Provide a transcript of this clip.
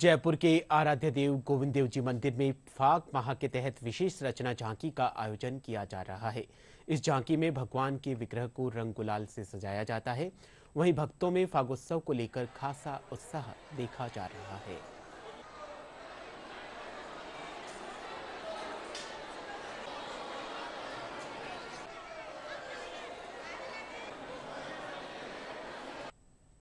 जयपुर के आराध्य देव गोविंद देव जी मंदिर में फाग माह के तहत विशेष रचना झांकी का आयोजन किया जा रहा है इस झांकी में भगवान के विग्रह को रंग गुलाल से सजाया जाता है वहीं भक्तों में फागोत्सव को लेकर खासा उत्साह देखा जा रहा है